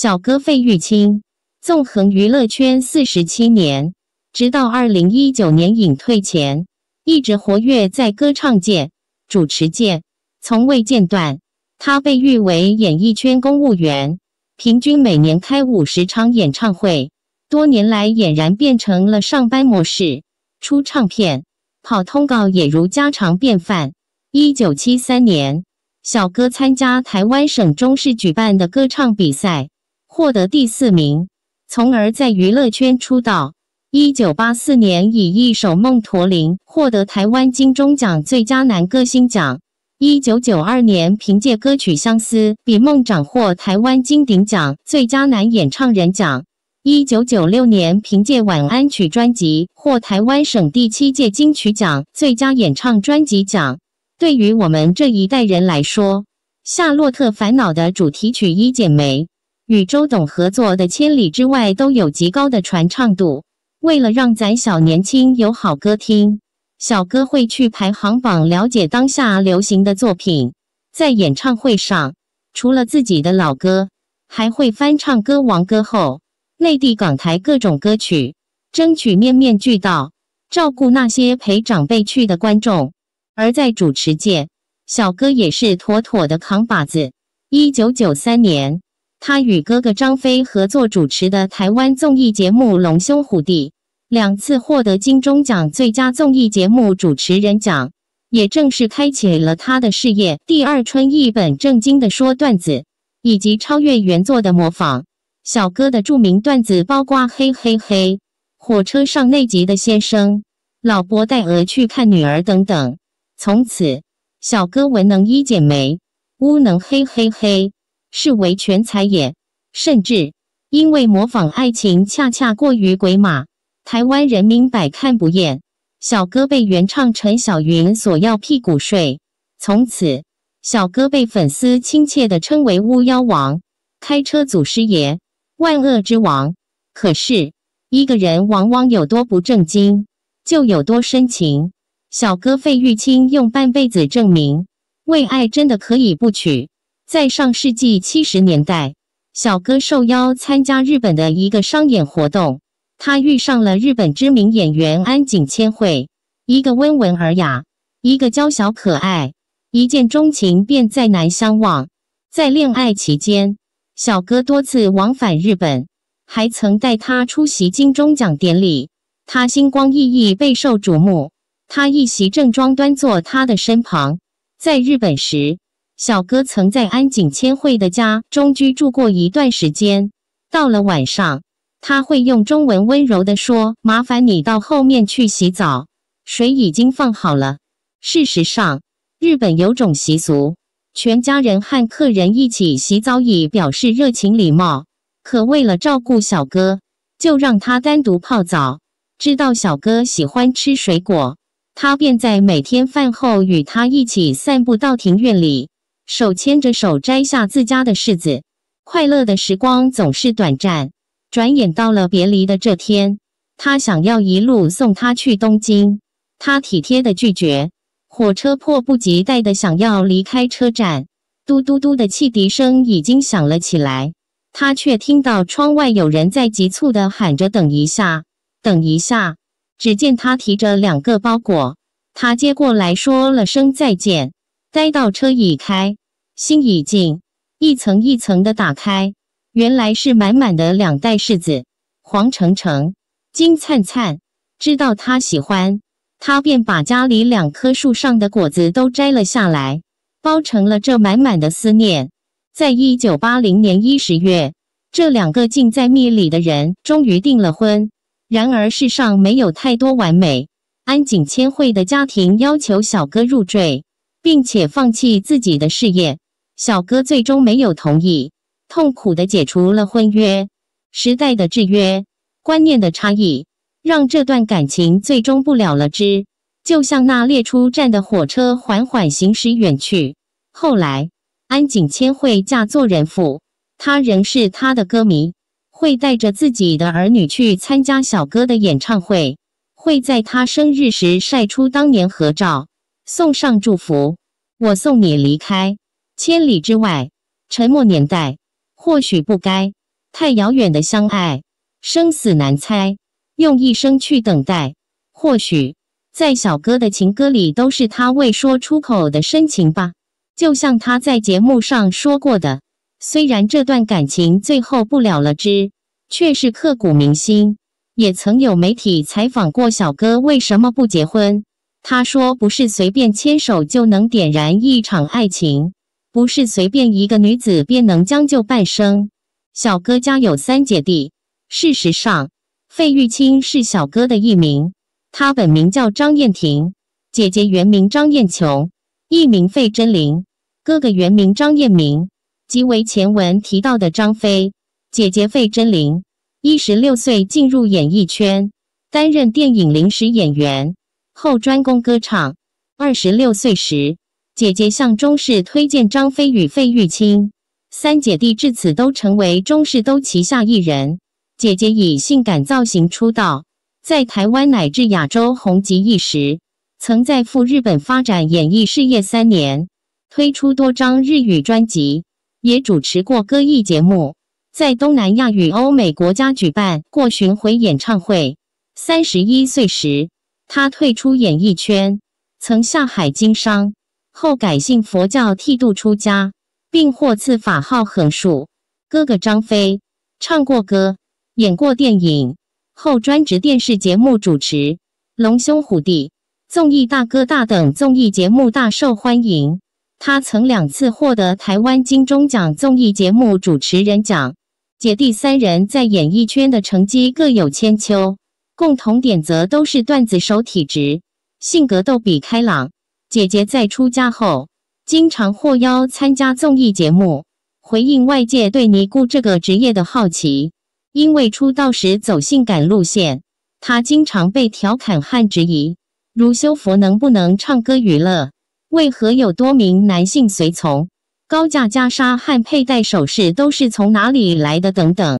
小哥费玉清纵横娱乐圈四十七年，直到二零一九年隐退前，一直活跃在歌唱界、主持界，从未间断。他被誉为演艺圈公务员，平均每年开五十场演唱会，多年来俨然变成了上班模式。出唱片、跑通告也如家常便饭。一九七三年，小哥参加台湾省中市举办的歌唱比赛。获得第四名，从而在娱乐圈出道。一九八四年，以一首《梦驼铃》获得台湾金钟奖最佳男歌星奖。一九九二年，凭借歌曲《相思比梦长》获台湾金鼎奖最佳男演唱人奖。一九九六年，凭借《晚安曲》专辑获台湾省第七届金曲奖最佳演唱专辑奖。对于我们这一代人来说，《夏洛特烦恼》的主题曲《一剪梅》。与周董合作的《千里之外》都有极高的传唱度。为了让咱小年轻有好歌听，小哥会去排行榜了解当下流行的作品。在演唱会上，除了自己的老歌，还会翻唱歌王歌后、内地港台各种歌曲，争取面面俱到，照顾那些陪长辈去的观众。而在主持界，小哥也是妥妥的扛把子。一九九三年。他与哥哥张飞合作主持的台湾综艺节目《龙兄虎弟》，两次获得金钟奖最佳综艺节目主持人奖，也正式开启了他的事业第二春。一本正经的说段子，以及超越原作的模仿小哥的著名段子，包括“嘿嘿嘿”、“火车上那集的先生老伯带鹅去看女儿”等等。从此，小哥文能一剪梅，乌能嘿嘿嘿。是为全才也，甚至因为模仿爱情，恰恰过于鬼马，台湾人民百看不厌。小哥被原唱陈小云索要屁股税，从此小哥被粉丝亲切地称为“巫妖王”、“开车祖师爷”、“万恶之王”。可是，一个人往往有多不正经，就有多深情。小哥费玉清用半辈子证明，为爱真的可以不娶。在上世纪七十年代，小哥受邀参加日本的一个商演活动，他遇上了日本知名演员安井千惠，一个温文尔雅，一个娇小可爱，一见钟情便再难相忘。在恋爱期间，小哥多次往返日本，还曾带他出席金钟奖典礼，他星光熠熠备受瞩目，他一袭正装端坐他的身旁。在日本时。小哥曾在安井千惠的家中居住过一段时间。到了晚上，他会用中文温柔地说：“麻烦你到后面去洗澡，水已经放好了。”事实上，日本有种习俗，全家人和客人一起洗澡以表示热情礼貌。可为了照顾小哥，就让他单独泡澡。知道小哥喜欢吃水果，他便在每天饭后与他一起散步到庭院里。手牵着手摘下自家的柿子，快乐的时光总是短暂。转眼到了别离的这天，他想要一路送他去东京，他体贴的拒绝。火车迫不及待的想要离开车站，嘟嘟嘟的汽笛声已经响了起来，他却听到窗外有人在急促的喊着：“等一下，等一下。”只见他提着两个包裹，他接过来说了声再见。待到车已开，心已静，一层一层的打开，原来是满满的两袋柿子，黄澄澄、金灿灿。知道他喜欢，他便把家里两棵树上的果子都摘了下来，包成了这满满的思念。在一九八零年一十月，这两个近在蜜里的人终于订了婚。然而世上没有太多完美，安井千惠的家庭要求小哥入赘。并且放弃自己的事业，小哥最终没有同意，痛苦的解除了婚约。时代的制约，观念的差异，让这段感情最终不了了之。就像那列出站的火车缓缓行驶远去。后来，安井千惠嫁做人妇，她仍是他的歌迷，会带着自己的儿女去参加小哥的演唱会，会在他生日时晒出当年合照。送上祝福，我送你离开，千里之外，沉默年代，或许不该，太遥远的相爱，生死难猜，用一生去等待，或许在小哥的情歌里，都是他未说出口的深情吧。就像他在节目上说过的，虽然这段感情最后不了了之，却是刻骨铭心。也曾有媒体采访过小哥，为什么不结婚？他说：“不是随便牵手就能点燃一场爱情，不是随便一个女子便能将就半生。”小哥家有三姐弟，事实上，费玉清是小哥的艺名，他本名叫张燕婷，姐姐原名张燕琼，艺名费贞玲，哥哥原名张燕明，即为前文提到的张飞。姐姐费贞玲，一十六岁进入演艺圈，担任电影临时演员。后专攻歌唱。二十六岁时，姐姐向中视推荐张飞与费玉清。三姐弟至此都成为中视都旗下艺人。姐姐以性感造型出道，在台湾乃至亚洲红极一时，曾在赴日本发展演艺事业三年，推出多张日语专辑，也主持过歌艺节目，在东南亚与欧美国家举办过巡回演唱会。三十一岁时。他退出演艺圈，曾下海经商，后改信佛教剃度出家，并获赐法号恒竖。哥哥张飞唱过歌，演过电影，后专职电视节目主持，《龙兄虎弟》《综艺大哥大》等综艺节目大受欢迎。他曾两次获得台湾金钟奖综艺节目主持人奖。姐弟三人在演艺圈的成绩各有千秋。共同点则都是段子手体质，性格逗比开朗。姐姐在出家后，经常获邀参加综艺节目，回应外界对尼姑这个职业的好奇。因为出道时走性感路线，她经常被调侃和质疑，如修佛能不能唱歌娱乐？为何有多名男性随从？高价袈裟和佩戴首饰都是从哪里来的？等等。